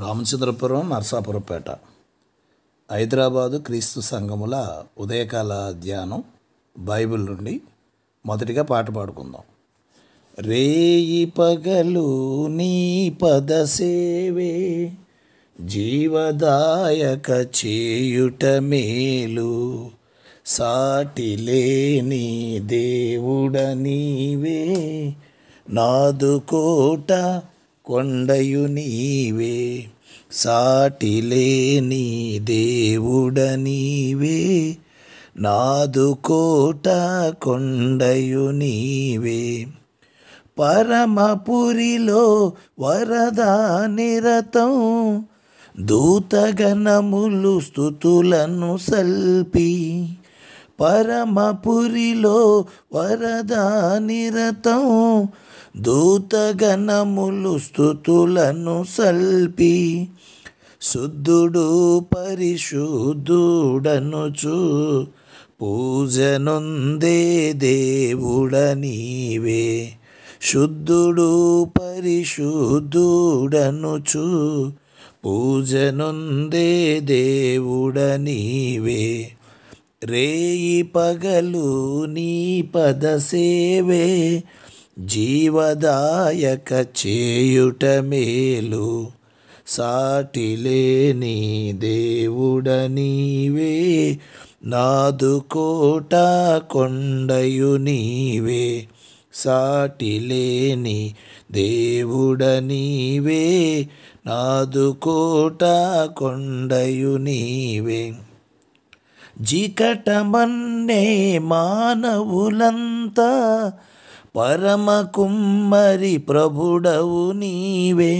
రామచంద్రపురం నర్సాపురపేట హైదరాబాదు క్రీస్తు సంఘముల ఉదయకాల ధ్యానం బైబిల్ నుండి మొదటిగా పాట పాడుకుందాం రేయి పగలు నీ పద సేవే జీవదాయక చేయుట మేలు సాటి లేని దేవుడ నీవే నాదు కోట కొండయు నీవే సాటిలేని దేవుడ నీవే నాదు కోట కొండయు నీవే పరమపురిలో వరదా నిరతం దూతగణములు స్థుతులను సల్పి పరమపురిలో వరదా నిరతం దూతగణములు స్థుతులను సల్పి శుద్ధుడు పరిశుద్ధుడనుచు పూజనుందే దేవుడ నీవే శుద్ధుడు పరిశుద్ధుడనుచు పూజనుందే దేవుడ రేయి పగలు నీ పదసేవే జీవదాయక చేయుట మేలు సాటిలేని దేవుడ నీవే నాదు కోట కొండయు నీవే సాటిలేని దేవుడ నీవే నాదు కోట కొండయు నీవే జికటమన్నే మానవులంతా పరమ కుమ్మరి ప్రభుడవు నీవే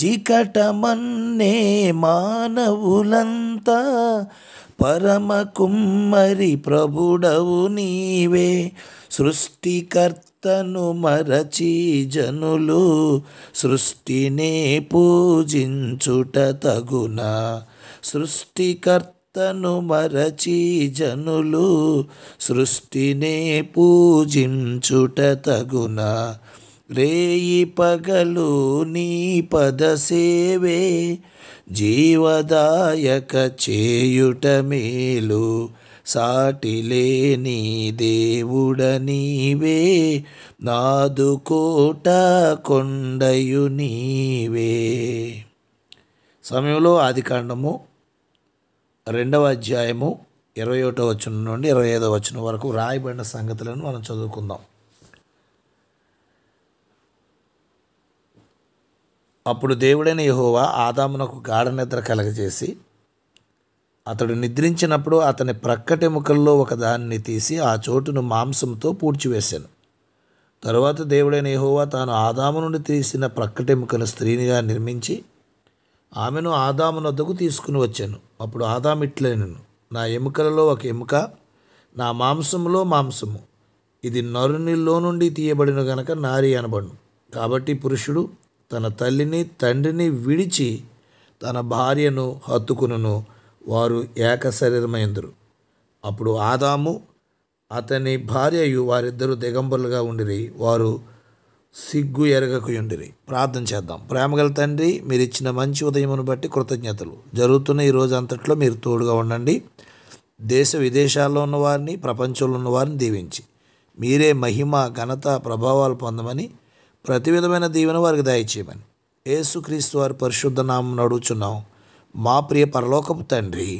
జికటమన్నే మానవులంతా కుమ్మరి ప్రభుడవు నీవే సృష్టికర్తను మరచి జనులు సృష్టినే పూజించుట తగునా సృష్టికర్త తను మరచి జనులు సృష్టినే పూజించుట తగున రేయి పగలు నీ పద సేవే జీవదాయక చేయుట మేలు సాటిలేని దేవుడ నీవే నాదు కోట కొండయు నీవే సమయంలో ఆది కాండము రెండవ అధ్యాయము ఇరవై ఒకటో వచనం నుండి ఇరవై ఐదో వచనం వరకు రాయబడిన సంగతులను మనం చదువుకుందాం అప్పుడు దేవుడైన యహోవా ఆదామునకు గాఢ నిద్ర కలగజేసి అతడు నిద్రించినప్పుడు అతని ప్రక్కటి ముఖల్లో ఒక దాన్ని తీసి ఆ చోటును మాంసంతో పూడ్చివేశాను తరువాత దేవుడైన యహోవా తాను ఆదాము నుండి తీసిన ప్రక్కటెముకను స్త్రీనిగా నిర్మించి ఆమెను ఆదామునొద్దకు తీసుకుని వచ్చాను అప్పుడు ఆదామిట్లేను నా ఎముకలలో ఒక ఎముక నా మాంసములో మాంసము ఇది నరునిలో నుండి తీయబడిన గనక నారి అనబడును కాబట్టి పురుషుడు తన తల్లిని తండ్రిని విడిచి తన భార్యను హత్తుకును వారు ఏక శరీరమైందరు అప్పుడు ఆదాము అతని భార్యయు వారిద్దరూ దిగంబరులుగా ఉండిరి వారు సిగ్గు ఎరగకుయుండిరి ప్రార్థన చేద్దాం ప్రేమగల తండ్రి మీరు ఇచ్చిన మంచి ఉదయమును బట్టి కృతజ్ఞతలు జరుగుతున్న ఈ రోజు అంతట్లో మీరు తోడుగా ఉండండి దేశ విదేశాల్లో ఉన్నవారిని ప్రపంచంలో ఉన్నవారిని దీవించి మీరే మహిమ ఘనత ప్రభావాలు పొందమని ప్రతి విధమైన దీవెన వారికి దయచేయమని ఏసుక్రీస్తు వారి పరిశుద్ధ నామం నడుచున్నాం మా ప్రియ పరలోకపు తండ్రి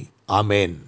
ఆమెన్